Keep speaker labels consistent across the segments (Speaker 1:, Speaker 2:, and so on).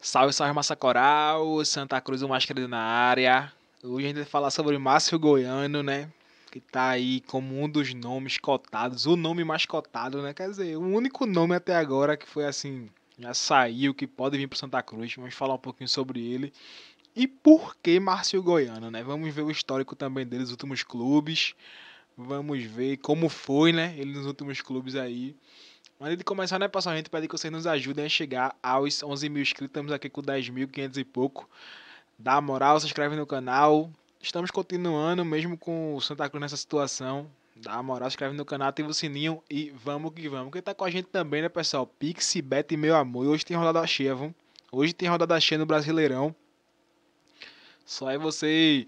Speaker 1: Salve, salve massa coral, Santa Cruz, o Máscara na área. Hoje a gente vai falar sobre Márcio Goiano, né? Que tá aí como um dos nomes cotados, o nome mais cotado, né? Quer dizer, o único nome até agora que foi assim, já saiu, que pode vir pro Santa Cruz. Vamos falar um pouquinho sobre ele. E por que Márcio Goiano, né? Vamos ver o histórico também dele nos últimos clubes. Vamos ver como foi, né? Ele nos últimos clubes aí. Mas antes de começar, né, pessoal, a gente pede que vocês nos ajudem a chegar aos 11 mil inscritos. Estamos aqui com 10.500 e pouco. Dá moral, se inscreve no canal. Estamos continuando, mesmo com o Santa Cruz nessa situação. Dá moral, se inscreve no canal, ativa o sininho e vamos que vamos. Quem tá com a gente também, né, pessoal? Pixie, Bet, meu amor. E hoje tem rodada cheia, vamos. Hoje tem rodada cheia no Brasileirão. Só é você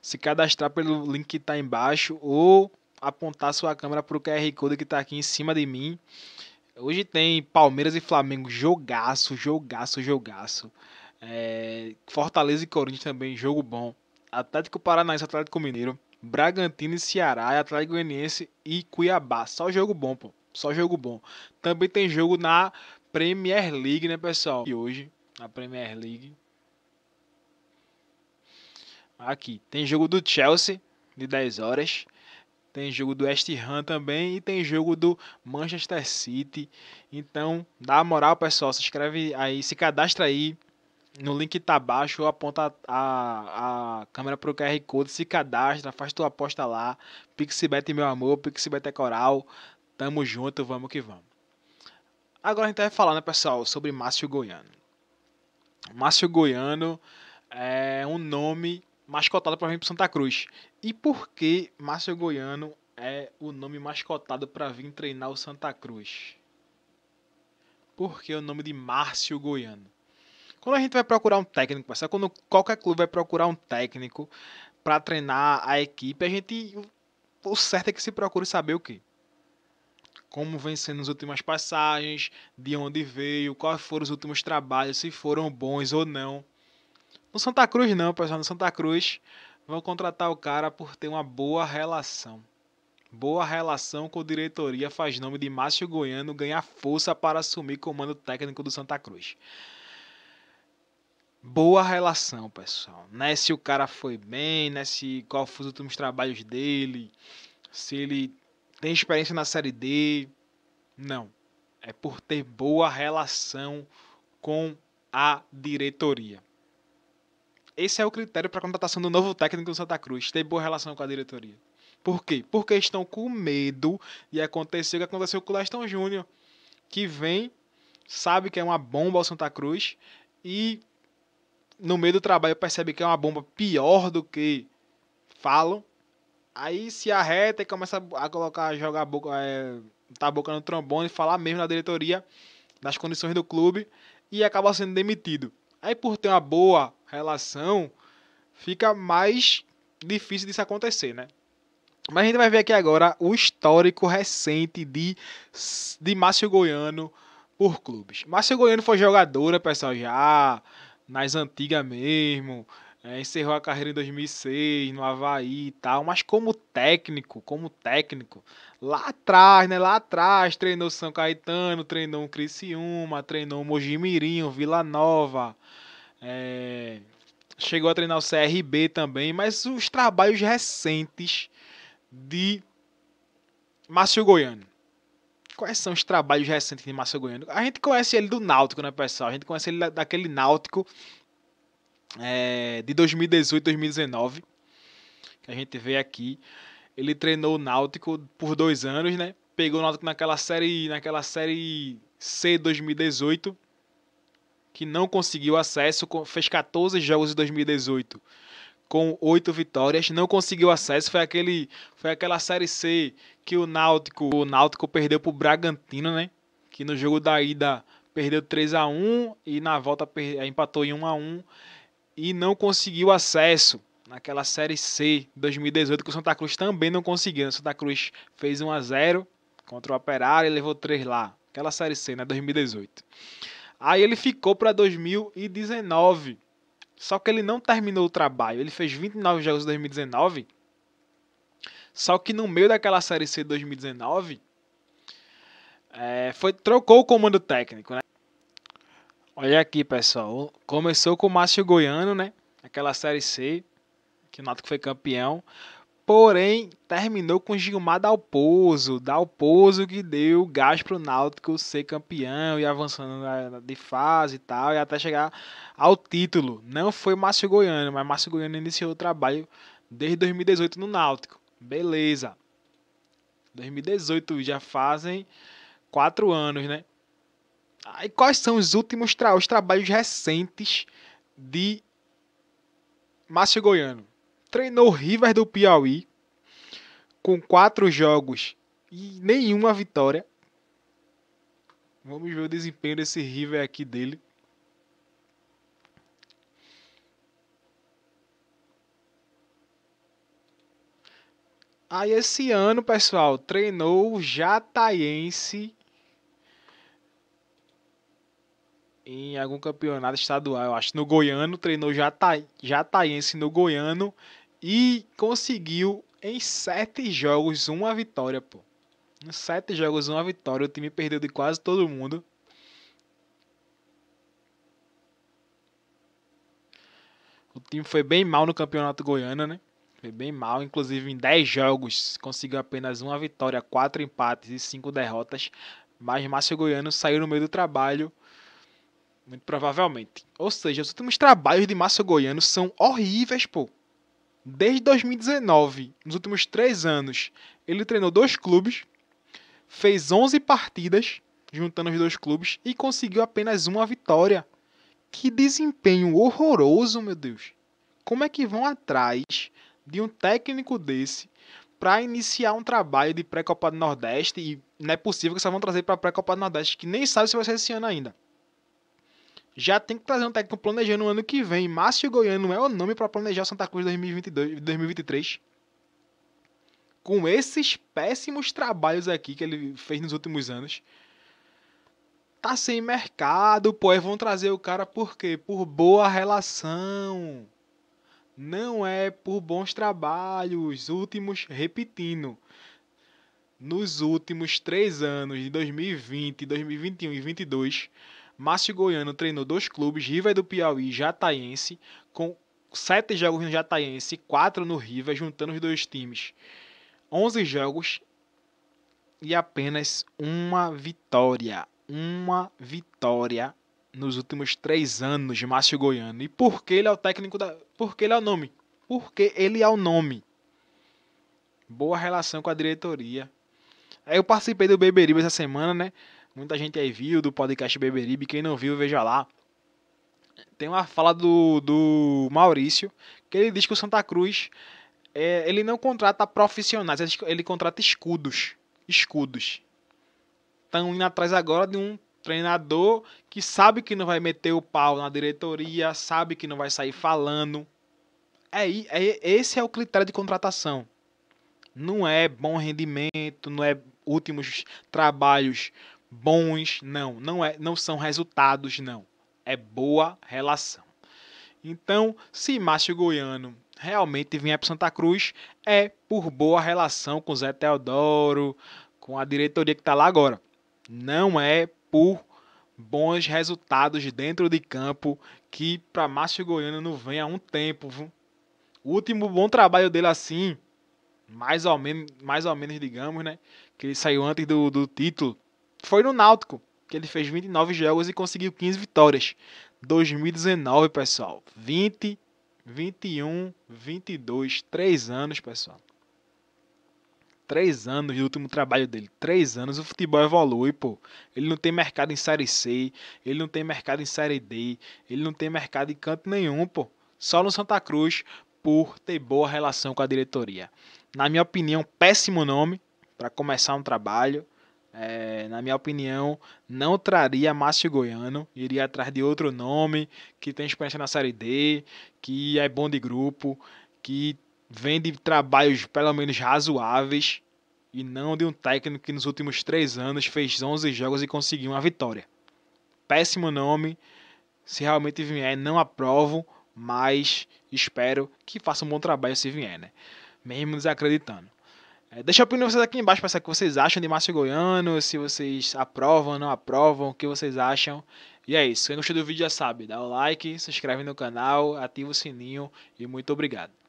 Speaker 1: se cadastrar pelo link que está embaixo ou apontar sua câmera para o QR Code que está aqui em cima de mim Hoje tem Palmeiras e Flamengo, jogaço, jogaço, jogaço. É, Fortaleza e Corinthians também, jogo bom. Atlético Paranaense, Atlético Mineiro, Bragantino e Ceará, Atlético Goianiense e Cuiabá. Só jogo bom, pô. Só jogo bom. Também tem jogo na Premier League, né, pessoal? E hoje, na Premier League. Aqui, tem jogo do Chelsea, de 10 horas tem jogo do West Ham também e tem jogo do Manchester City. Então, dá moral, pessoal, se inscreve aí, se cadastra aí no link que tá abaixo, aponta a, a câmera pro QR Code, se cadastra, faz tua aposta lá. Pixibet, meu amor, Pixibet é coral. Tamo junto, vamos que vamos. Agora a gente vai falar, né, pessoal, sobre Márcio Goiano. Márcio Goiano é um nome mais cotado para vir pro Santa Cruz. E por que Márcio Goiano é o nome mais cotado para vir treinar o Santa Cruz? Por que o nome de Márcio Goiano? Quando a gente vai procurar um técnico, pessoal, quando qualquer clube vai procurar um técnico para treinar a equipe, a gente o certo é que se procure saber o quê? como vem sendo as últimas passagens, de onde veio, quais foram os últimos trabalhos, se foram bons ou não. No Santa Cruz não, pessoal, no Santa Cruz vão contratar o cara por ter uma boa relação. Boa relação com a diretoria faz nome de Márcio Goiano ganhar força para assumir comando técnico do Santa Cruz. Boa relação, pessoal. Né? Se o cara foi bem, né? Se qual foram os últimos trabalhos dele, se ele tem experiência na Série D. Não. É por ter boa relação com a diretoria. Esse é o critério para a contratação do novo técnico do Santa Cruz, ter boa relação com a diretoria. Por quê? Porque estão com medo de acontecer o que aconteceu com o Leston Júnior, que vem, sabe que é uma bomba ao Santa Cruz e no meio do trabalho percebe que é uma bomba pior do que falam. Aí se arreta e começa a colocar, jogar a boca, é, tá a boca no trombone, falar mesmo na diretoria, das condições do clube e acaba sendo demitido. Aí por ter uma boa relação, fica mais difícil disso acontecer, né? Mas a gente vai ver aqui agora o histórico recente de, de Márcio Goiano por clubes. Márcio Goiano foi jogadora, pessoal, já nas antigas mesmo. É, encerrou a carreira em 2006 no Havaí e tal, mas como técnico, como técnico, lá atrás, né, lá atrás, treinou São Caetano, treinou o Criciúma, treinou o Mojimirim, Vila Nova, é, chegou a treinar o CRB também, mas os trabalhos recentes de Márcio Goiano. Quais são os trabalhos recentes de Márcio Goiano? A gente conhece ele do Náutico, né, pessoal? A gente conhece ele daquele Náutico é, de 2018, 2019, que a gente vê aqui. Ele treinou o Náutico por dois anos, né? Pegou o Náutico naquela série, naquela série C 2018 que não conseguiu acesso, fez 14 jogos em 2018 com 8 vitórias, não conseguiu acesso, foi aquele foi aquela série C que o Náutico, o Náutico perdeu pro Bragantino, né? Que no jogo da ida perdeu 3 a 1 e na volta eh, empatou em 1 a 1 e não conseguiu acesso naquela série C 2018 que o Santa Cruz também não conseguiu. Né? O Santa Cruz fez 1 a 0 contra o Operário e levou 3 lá. Aquela série C, né, 2018. Aí ele ficou para 2019. Só que ele não terminou o trabalho. Ele fez 29 jogos em 2019. Só que no meio daquela Série C de 2019, é, foi, trocou o comando técnico, né? Olha aqui, pessoal. Começou com o Márcio Goiano, né? Aquela Série C, que o Nato foi campeão. Porém, terminou com Gilmar Dalpozo. Dalpozo que deu gás pro Náutico ser campeão e avançando de fase e tal, e até chegar ao título. Não foi Márcio Goiano, mas Márcio Goiano iniciou o trabalho desde 2018 no Náutico. Beleza. 2018 já fazem quatro anos, né? Aí quais são os últimos tra os trabalhos recentes de Márcio Goiano? treinou River do Piauí com quatro jogos e nenhuma vitória. Vamos ver o desempenho desse River aqui dele. Aí esse ano, pessoal, treinou o Jataiense em algum campeonato estadual, eu acho. No Goiano, treinou Jata, Jataiense no Goiano e conseguiu em sete jogos uma vitória, pô. Em sete jogos uma vitória. O time perdeu de quase todo mundo. O time foi bem mal no campeonato goiano, né? Foi bem mal, inclusive em 10 jogos conseguiu apenas uma vitória, quatro empates e cinco derrotas. Mas Márcio Goiano saiu no meio do trabalho, muito provavelmente. Ou seja, os últimos trabalhos de Márcio Goiano são horríveis, pô. Desde 2019, nos últimos três anos, ele treinou dois clubes, fez 11 partidas, juntando os dois clubes, e conseguiu apenas uma vitória. Que desempenho horroroso, meu Deus! Como é que vão atrás de um técnico desse para iniciar um trabalho de pré-copa do Nordeste? E não é possível que só vão trazer para a pré-copa do Nordeste, que nem sabe se vai ser esse ano ainda já tem que trazer um técnico planejando o ano que vem. Márcio Goiano não é o nome para planejar Santa Cruz 2022, 2023. Com esses péssimos trabalhos aqui que ele fez nos últimos anos. Tá sem mercado, pô. Vão é trazer o cara por quê? Por boa relação. Não é por bons trabalhos. Últimos, repetindo nos últimos três anos, de 2020, 2021 e 2022, Márcio Goiano treinou dois clubes, River do Piauí e Jataiense, com sete jogos no Jataiense, quatro no River, juntando os dois times. 11 jogos e apenas uma vitória. Uma vitória nos últimos três anos de Márcio Goiano. E por que ele é o técnico da. Por que ele é o nome? Porque ele é o nome. Boa relação com a diretoria. Aí eu participei do Beberiba essa semana, né? Muita gente aí viu do podcast Beberibe. Quem não viu, veja lá. Tem uma fala do, do Maurício, que ele diz que o Santa Cruz é, ele não contrata profissionais, ele contrata escudos. Escudos. Estão indo atrás agora de um treinador que sabe que não vai meter o pau na diretoria, sabe que não vai sair falando. É, é, esse é o critério de contratação. Não é bom rendimento, não é últimos trabalhos bons, não, não é, não são resultados, não. É boa relação. Então, se Márcio Goiano realmente vinha para Santa Cruz, é por boa relação com Zé Teodoro, com a diretoria que está lá agora. Não é por bons resultados dentro de campo que para Márcio Goiano não vem há um tempo. Viu? O último bom trabalho dele assim, mais ou menos, mais ou menos digamos, né, que ele saiu antes do, do título, foi no Náutico, que ele fez 29 jogos e conseguiu 15 vitórias. 2019, pessoal. 20, 21, 22, 3 anos, pessoal. 3 anos do último trabalho dele. 3 anos o futebol evolui, pô. Ele não tem mercado em Série C, ele não tem mercado em Série D, ele não tem mercado em canto nenhum, pô. Só no Santa Cruz por ter boa relação com a diretoria. Na minha opinião, péssimo nome para começar um trabalho. É, na minha opinião, não traria Márcio Goiano, iria atrás de outro nome que tem experiência na Série D, que é bom de grupo, que vem de trabalhos pelo menos razoáveis e não de um técnico que nos últimos três anos fez 11 jogos e conseguiu uma vitória. Péssimo nome, se realmente vier, não aprovo, mas espero que faça um bom trabalho se vier, né? Mesmo desacreditando. É, deixa a opinião de vocês aqui embaixo, para saber o que vocês acham de Márcio Goiano, se vocês aprovam, não aprovam, o que vocês acham. E é isso. Quem gostou do vídeo já sabe, dá o like, se inscreve no canal, ativa o sininho e muito obrigado.